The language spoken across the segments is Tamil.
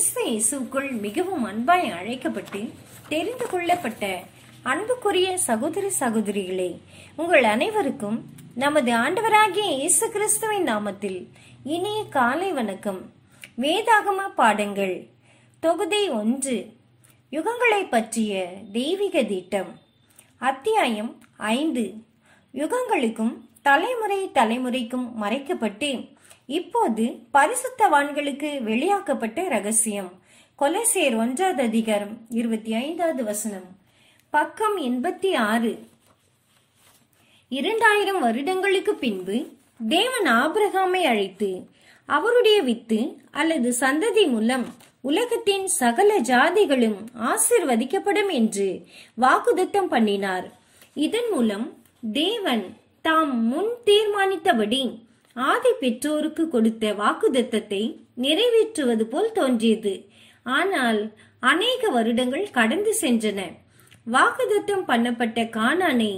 கிறிஸ்து இயேசுக்குள் மிகவும் அன்பாய் அழைக்கப்பட்டு தெரிந்து கொள்ளப்பட்ட அன்புக்குரிய சகோதர சகோதரிகளே உங்கள் அனைவருக்கும் நமது ஆண்டவராகிய இயேசு கிறிஸ்துவின் நாமத்தில் இனிய காலை வணக்கம் வேதாகம பாடங்கள் தொகுதி ஒன்று யுகங்களை பற்றிய தெய்வீக திட்டம் அத்தியாயம் ஐந்து யுகங்களுக்கும் தலைமுறை தலைமுறைக்கும் மறைக்கப்பட்டு இப்போது பரிசுத்தவான்களுக்கு வெளியாக்கப்பட்ட ரகசியம் கொலசேர் ஒன்றாவது அதிகாரம் இருபத்தி ஐந்தாவது வசனம் பக்கம் எண்பத்தி ஆறு இரண்டாயிரம் வருடங்களுக்கு பின்பு தேவன் ஆபிரகாமை அழைத்து அவருடைய வித்து அல்லது சந்ததி மூலம் உலகத்தின் சகல ஜாதிகளும் ஆசிர்வதிக்கப்படும் என்று வாக்குதத்தம் பண்ணினார் இதன் மூலம் தேவன் தாம் முன் தீர்மானித்தபடி ஆதி பெற்றோருக்கு கொடுத்த வாக்குதத்தத்தை நிறைவேற்றுவது போல் தோன்றியது ஆனால் அநேக வருடங்கள் கடந்து சென்றன வாக்குதத்தம் பண்ணப்பட்ட கானானை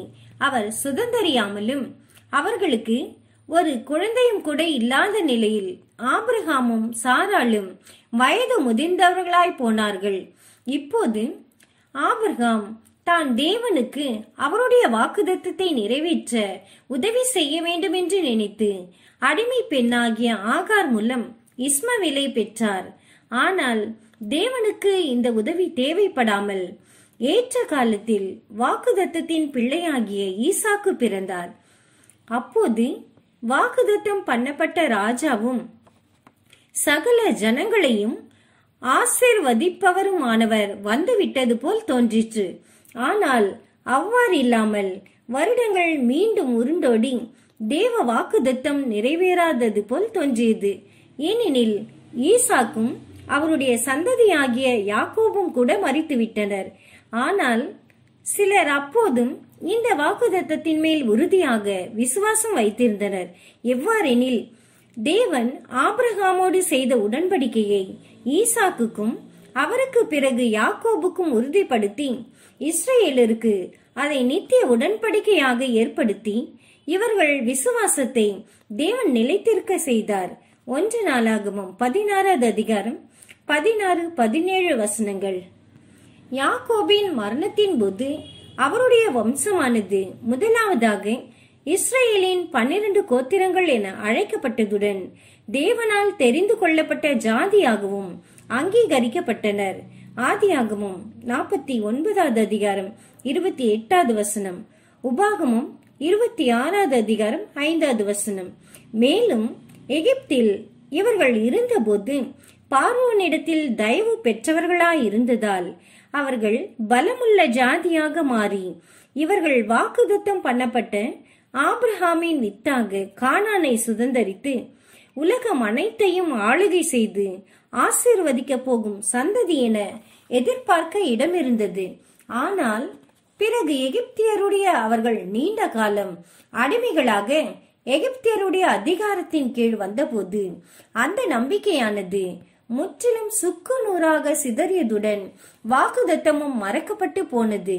அவர் சுதந்தரியாமலும் அவர்களுக்கு ஒரு குழந்தையும் கூட இல்லாத நிலையில் ஆபிரகாமும் சாராலும் வயது முதிர்ந்தவர்களாய் போனார்கள் இப்போது ஆபிரகாம் தான் தேவனுக்கு அவருடைய வாக்குதத்தத்தை நிறைவேற்ற உதவி செய்ய வேண்டும் என்று நினைத்து அடிமை பெண்ணாகிய ஆகார் மூலம் இஸ்மவேலை பெற்றார் ஆனால் தேவனுக்கு இந்த உதவி தேவைப்படாமல் ஏற்ற காலத்தில் வாக்குதத்தத்தின் பிள்ளையாகிய ஈசாக்கு பிறந்தார் அப்போது வாக்குதத்தம் பண்ணப்பட்ட ராஜாவும் சகல ஜனங்களையும் ஆசிர்வதிப்பவருமானவர் வந்துவிட்டது போல் தோன்றிற்று ஆனால் அவ்வாறில்லாமல் வருடங்கள் மீண்டும் உருண்டோடி தேவ வாக்குதத்தம் நிறைவேறாதது போல் தோன்றியது ஏனெனில் ஈசாக்கும் அவருடைய சந்ததியாகிய யாக்கோபும் கூட மறித்துவிட்டனர் ஆனால் சிலர் அப்போதும் இந்த வாக்குதத்தத்தின் மேல் உறுதியாக விசுவாசம் வைத்திருந்தனர் எவ்வாறெனில் தேவன் ஆபிரகாமோடு செய்த உடன்படிக்கையை ஈசாக்குக்கும் அவருக்கு பிறகு யாக்கோபுக்கும் உறுதிப்படுத்தி இஸ்ரேலருக்கு அதை நித்திய உடன்படிக்கையாக ஏற்படுத்தி இவர்கள் விசுவாசத்தை தேவன் நிலைத்திருக்க செய்தார் ஒன்று நாளாகவும் பதினாறாவது அதிகாரம் பதினாறு பதினேழு வசனங்கள் யாக்கோபின் மரணத்தின் போது அவருடைய வம்சமானது முதலாவதாக இஸ்ரேலின் பன்னிரண்டு கோத்திரங்கள் என அழைக்கப்பட்டதுடன் தேவனால் தெரிந்து கொள்ளப்பட்ட ஜாதியாகவும் அங்கீகரிக்கப்பட்டனர் ஆதியாகமும் நாற்பத்தி ஒன்பதாவது அதிகாரம் இருபத்தி எட்டாவது வசனம் உபாகமும் இருபத்தி ஆறாவது அதிகாரம் ஐந்தாவது வசனம் மேலும் எகிப்தில் இவர்கள் இருந்தபோது பார்வோனிடத்தில் தயவு பெற்றவர்களாய் இருந்ததால் அவர்கள் பலமுள்ள ஜாதியாக மாறி இவர்கள் வாக்குதத்தம் பண்ணப்பட்ட ஆப்ரஹாமின் வித்தாக கானானை சுதந்திரித்து உலகம் அனைத்தையும் ஆளுகை செய்து ஆசீர்வதிக்க போகும் சந்ததி என எதிர்பார்க்க இடமிருந்தது ஆனால் பிறகு எகிப்தியருடைய அவர்கள் நீண்ட காலம் அடிமைகளாக எகிப்தியருடைய அதிகாரத்தின் கீழ் வந்தபோது அந்த நம்பிக்கையானது முற்றிலும் சுக்கு நூறாக சிதறியதுடன் வாக்குதத்தமும் மறக்கப்பட்டு போனது